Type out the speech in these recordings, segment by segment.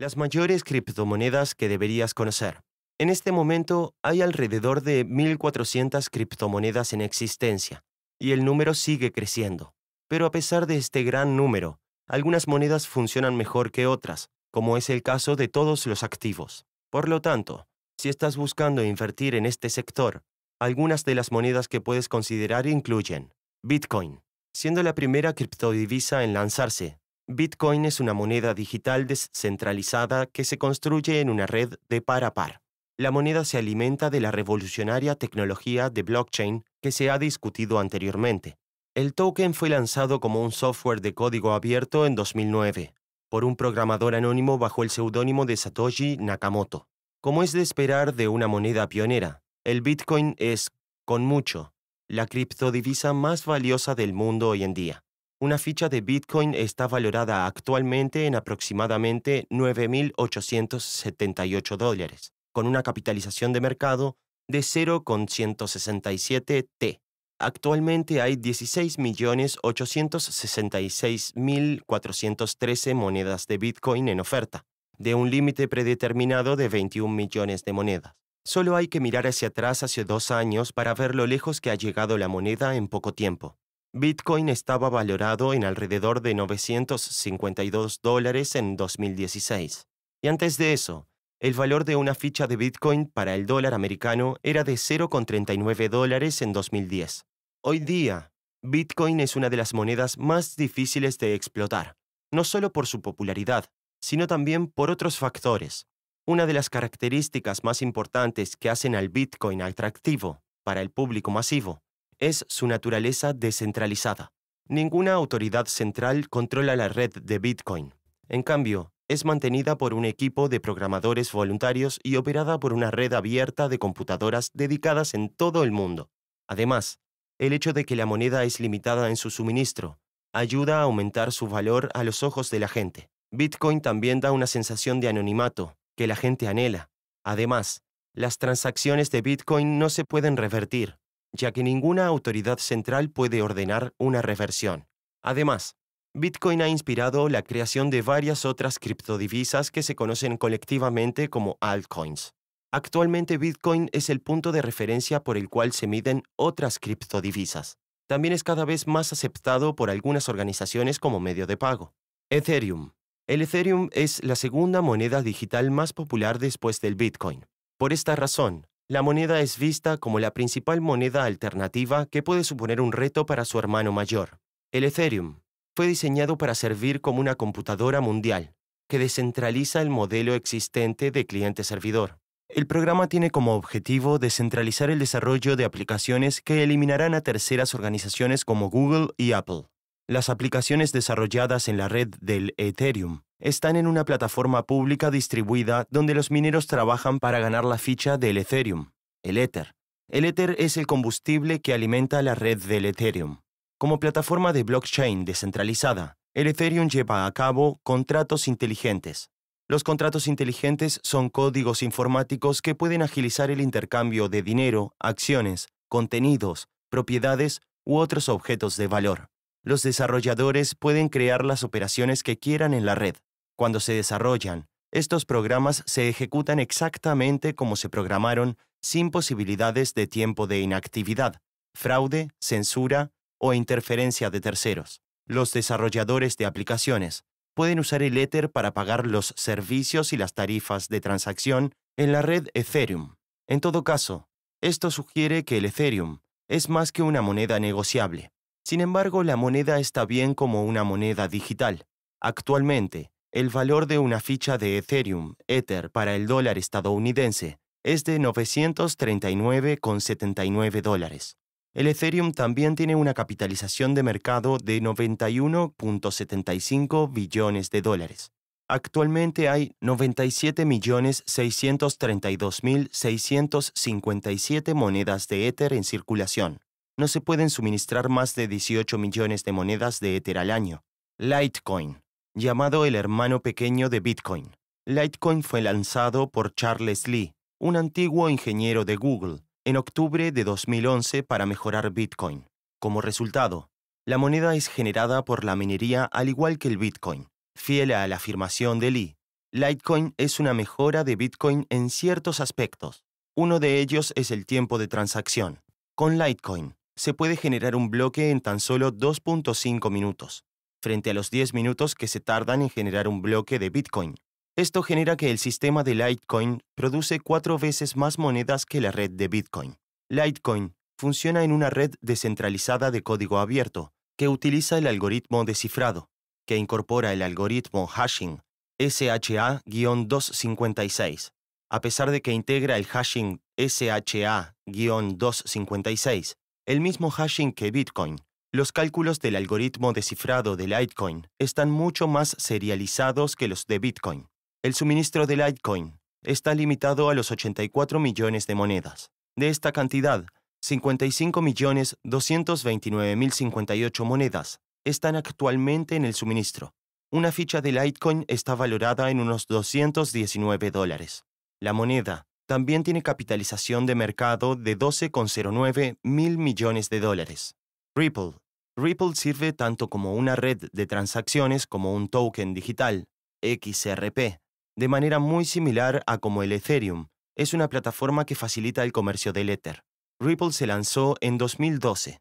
Las mayores criptomonedas que deberías conocer. En este momento hay alrededor de 1.400 criptomonedas en existencia, y el número sigue creciendo. Pero a pesar de este gran número, algunas monedas funcionan mejor que otras, como es el caso de todos los activos. Por lo tanto, si estás buscando invertir en este sector, algunas de las monedas que puedes considerar incluyen Bitcoin, siendo la primera criptodivisa en lanzarse Bitcoin es una moneda digital descentralizada que se construye en una red de par a par. La moneda se alimenta de la revolucionaria tecnología de blockchain que se ha discutido anteriormente. El token fue lanzado como un software de código abierto en 2009 por un programador anónimo bajo el seudónimo de Satoshi Nakamoto. Como es de esperar de una moneda pionera, el Bitcoin es, con mucho, la criptodivisa más valiosa del mundo hoy en día. Una ficha de Bitcoin está valorada actualmente en aproximadamente 9.878 dólares, con una capitalización de mercado de 0,167 T. Actualmente hay 16.866.413 monedas de Bitcoin en oferta, de un límite predeterminado de 21 millones de monedas. Solo hay que mirar hacia atrás hace dos años para ver lo lejos que ha llegado la moneda en poco tiempo. Bitcoin estaba valorado en alrededor de 952 dólares en 2016. Y antes de eso, el valor de una ficha de Bitcoin para el dólar americano era de 0,39 dólares en 2010. Hoy día, Bitcoin es una de las monedas más difíciles de explotar, no solo por su popularidad, sino también por otros factores. Una de las características más importantes que hacen al Bitcoin atractivo para el público masivo es su naturaleza descentralizada. Ninguna autoridad central controla la red de Bitcoin. En cambio, es mantenida por un equipo de programadores voluntarios y operada por una red abierta de computadoras dedicadas en todo el mundo. Además, el hecho de que la moneda es limitada en su suministro ayuda a aumentar su valor a los ojos de la gente. Bitcoin también da una sensación de anonimato que la gente anhela. Además, las transacciones de Bitcoin no se pueden revertir, ya que ninguna autoridad central puede ordenar una reversión. Además, Bitcoin ha inspirado la creación de varias otras criptodivisas que se conocen colectivamente como altcoins. Actualmente Bitcoin es el punto de referencia por el cual se miden otras criptodivisas. También es cada vez más aceptado por algunas organizaciones como medio de pago. Ethereum. El Ethereum es la segunda moneda digital más popular después del Bitcoin. Por esta razón, la moneda es vista como la principal moneda alternativa que puede suponer un reto para su hermano mayor. El Ethereum fue diseñado para servir como una computadora mundial, que descentraliza el modelo existente de cliente-servidor. El programa tiene como objetivo descentralizar el desarrollo de aplicaciones que eliminarán a terceras organizaciones como Google y Apple. Las aplicaciones desarrolladas en la red del Ethereum están en una plataforma pública distribuida donde los mineros trabajan para ganar la ficha del Ethereum, el Ether. El Ether es el combustible que alimenta la red del Ethereum. Como plataforma de blockchain descentralizada, el Ethereum lleva a cabo contratos inteligentes. Los contratos inteligentes son códigos informáticos que pueden agilizar el intercambio de dinero, acciones, contenidos, propiedades u otros objetos de valor. Los desarrolladores pueden crear las operaciones que quieran en la red. Cuando se desarrollan, estos programas se ejecutan exactamente como se programaron, sin posibilidades de tiempo de inactividad, fraude, censura o interferencia de terceros. Los desarrolladores de aplicaciones pueden usar el Ether para pagar los servicios y las tarifas de transacción en la red Ethereum. En todo caso, esto sugiere que el Ethereum es más que una moneda negociable. Sin embargo, la moneda está bien como una moneda digital. Actualmente, el valor de una ficha de Ethereum, Ether, para el dólar estadounidense es de 939,79 dólares. El Ethereum también tiene una capitalización de mercado de 91.75 billones de dólares. Actualmente hay 97.632.657 monedas de Ether en circulación. No se pueden suministrar más de 18 millones de monedas de Ether al año. Litecoin, llamado el hermano pequeño de Bitcoin. Litecoin fue lanzado por Charles Lee, un antiguo ingeniero de Google, en octubre de 2011 para mejorar Bitcoin. Como resultado, la moneda es generada por la minería al igual que el Bitcoin. Fiel a la afirmación de Lee, Litecoin es una mejora de Bitcoin en ciertos aspectos. Uno de ellos es el tiempo de transacción. Con Litecoin, se puede generar un bloque en tan solo 2.5 minutos, frente a los 10 minutos que se tardan en generar un bloque de Bitcoin. Esto genera que el sistema de Litecoin produce cuatro veces más monedas que la red de Bitcoin. Litecoin funciona en una red descentralizada de código abierto, que utiliza el algoritmo descifrado, que incorpora el algoritmo hashing SHA-256, a pesar de que integra el hashing SHA-256, el mismo hashing que Bitcoin, los cálculos del algoritmo de cifrado de Litecoin están mucho más serializados que los de Bitcoin. El suministro de Litecoin está limitado a los 84 millones de monedas. De esta cantidad, 55.229.058 monedas están actualmente en el suministro. Una ficha de Litecoin está valorada en unos 219 dólares. La moneda también tiene capitalización de mercado de 12,09 mil millones de dólares. Ripple. Ripple sirve tanto como una red de transacciones como un token digital, XRP, de manera muy similar a como el Ethereum. Es una plataforma que facilita el comercio del Ether. Ripple se lanzó en 2012.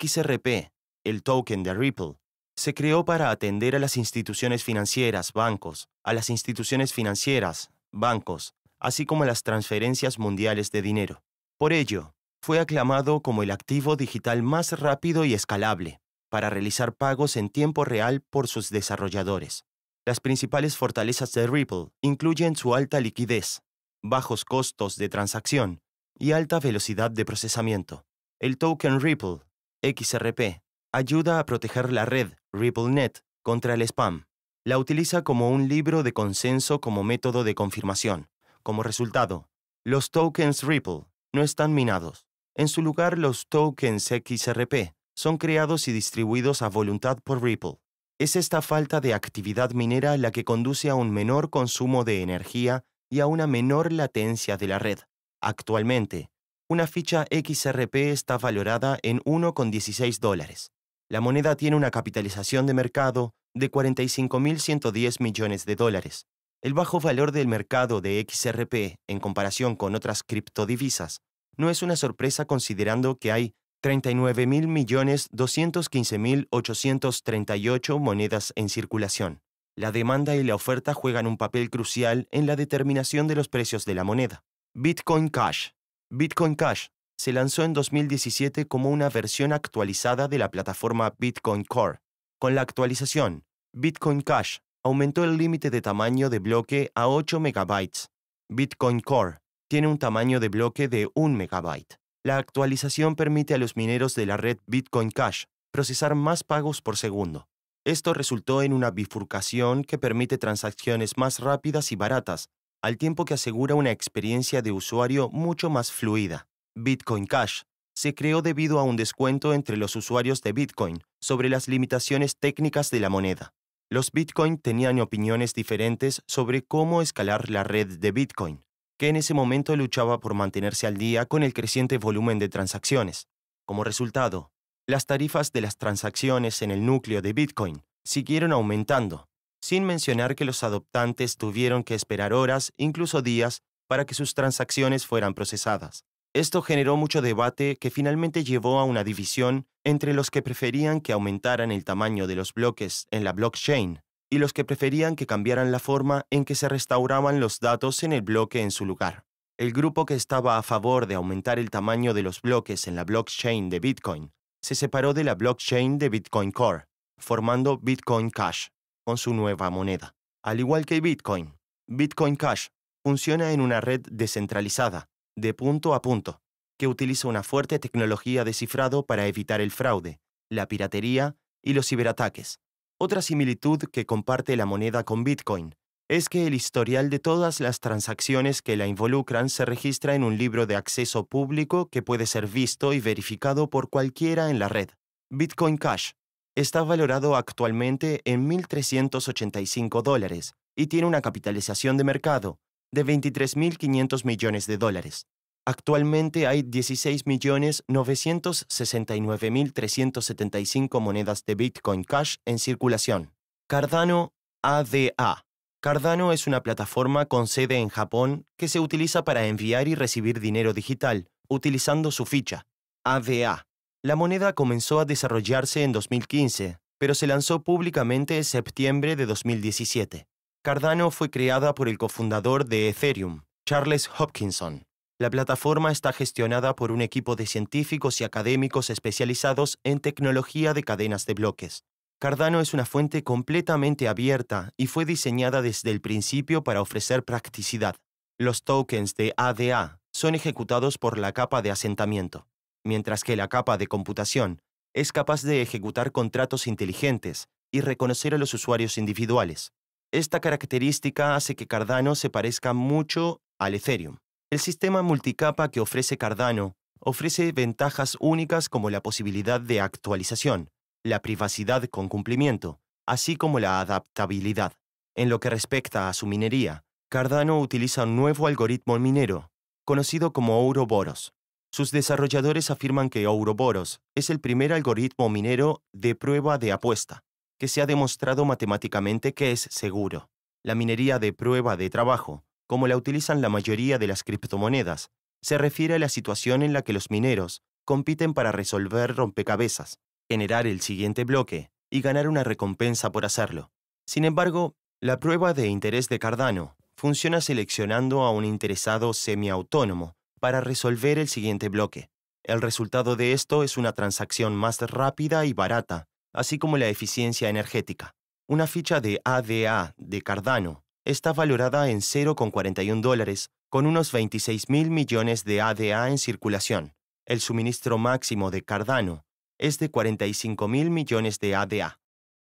XRP, el token de Ripple, se creó para atender a las instituciones financieras, bancos, a las instituciones financieras, bancos, así como a las transferencias mundiales de dinero. Por ello, fue aclamado como el activo digital más rápido y escalable para realizar pagos en tiempo real por sus desarrolladores. Las principales fortalezas de Ripple incluyen su alta liquidez, bajos costos de transacción y alta velocidad de procesamiento. El token Ripple, XRP, ayuda a proteger la red RippleNet contra el spam. La utiliza como un libro de consenso como método de confirmación. Como resultado, los tokens Ripple no están minados. En su lugar, los tokens XRP son creados y distribuidos a voluntad por Ripple. Es esta falta de actividad minera la que conduce a un menor consumo de energía y a una menor latencia de la red. Actualmente, una ficha XRP está valorada en 1,16 dólares. La moneda tiene una capitalización de mercado de 45.110 millones de dólares el bajo valor del mercado de XRP en comparación con otras criptodivisas no es una sorpresa considerando que hay 39.215.838 monedas en circulación. La demanda y la oferta juegan un papel crucial en la determinación de los precios de la moneda. Bitcoin Cash. Bitcoin Cash se lanzó en 2017 como una versión actualizada de la plataforma Bitcoin Core. Con la actualización, Bitcoin Cash aumentó el límite de tamaño de bloque a 8 megabytes. Bitcoin Core tiene un tamaño de bloque de 1 megabyte. La actualización permite a los mineros de la red Bitcoin Cash procesar más pagos por segundo. Esto resultó en una bifurcación que permite transacciones más rápidas y baratas, al tiempo que asegura una experiencia de usuario mucho más fluida. Bitcoin Cash se creó debido a un descuento entre los usuarios de Bitcoin sobre las limitaciones técnicas de la moneda. Los Bitcoin tenían opiniones diferentes sobre cómo escalar la red de Bitcoin, que en ese momento luchaba por mantenerse al día con el creciente volumen de transacciones. Como resultado, las tarifas de las transacciones en el núcleo de Bitcoin siguieron aumentando, sin mencionar que los adoptantes tuvieron que esperar horas, incluso días, para que sus transacciones fueran procesadas. Esto generó mucho debate que finalmente llevó a una división entre los que preferían que aumentaran el tamaño de los bloques en la blockchain y los que preferían que cambiaran la forma en que se restauraban los datos en el bloque en su lugar. El grupo que estaba a favor de aumentar el tamaño de los bloques en la blockchain de Bitcoin se separó de la blockchain de Bitcoin Core, formando Bitcoin Cash con su nueva moneda. Al igual que Bitcoin, Bitcoin Cash funciona en una red descentralizada de punto a punto, que utiliza una fuerte tecnología de cifrado para evitar el fraude, la piratería y los ciberataques. Otra similitud que comparte la moneda con Bitcoin es que el historial de todas las transacciones que la involucran se registra en un libro de acceso público que puede ser visto y verificado por cualquiera en la red. Bitcoin Cash está valorado actualmente en 1.385 dólares y tiene una capitalización de mercado de 23.500 millones de dólares. Actualmente hay 16.969.375 monedas de Bitcoin Cash en circulación. Cardano ADA. Cardano es una plataforma con sede en Japón que se utiliza para enviar y recibir dinero digital, utilizando su ficha, ADA. La moneda comenzó a desarrollarse en 2015, pero se lanzó públicamente en septiembre de 2017. Cardano fue creada por el cofundador de Ethereum, Charles Hopkinson. La plataforma está gestionada por un equipo de científicos y académicos especializados en tecnología de cadenas de bloques. Cardano es una fuente completamente abierta y fue diseñada desde el principio para ofrecer practicidad. Los tokens de ADA son ejecutados por la capa de asentamiento, mientras que la capa de computación es capaz de ejecutar contratos inteligentes y reconocer a los usuarios individuales. Esta característica hace que Cardano se parezca mucho al Ethereum. El sistema multicapa que ofrece Cardano ofrece ventajas únicas como la posibilidad de actualización, la privacidad con cumplimiento, así como la adaptabilidad. En lo que respecta a su minería, Cardano utiliza un nuevo algoritmo minero, conocido como Ouroboros. Sus desarrolladores afirman que Ouroboros es el primer algoritmo minero de prueba de apuesta, que se ha demostrado matemáticamente que es seguro. La minería de prueba de trabajo, como la utilizan la mayoría de las criptomonedas, se refiere a la situación en la que los mineros compiten para resolver rompecabezas, generar el siguiente bloque y ganar una recompensa por hacerlo. Sin embargo, la prueba de interés de Cardano funciona seleccionando a un interesado semiautónomo para resolver el siguiente bloque. El resultado de esto es una transacción más rápida y barata así como la eficiencia energética. Una ficha de ADA de Cardano está valorada en 0,41 dólares, con unos 26 mil millones de ADA en circulación. El suministro máximo de Cardano es de 45 mil millones de ADA.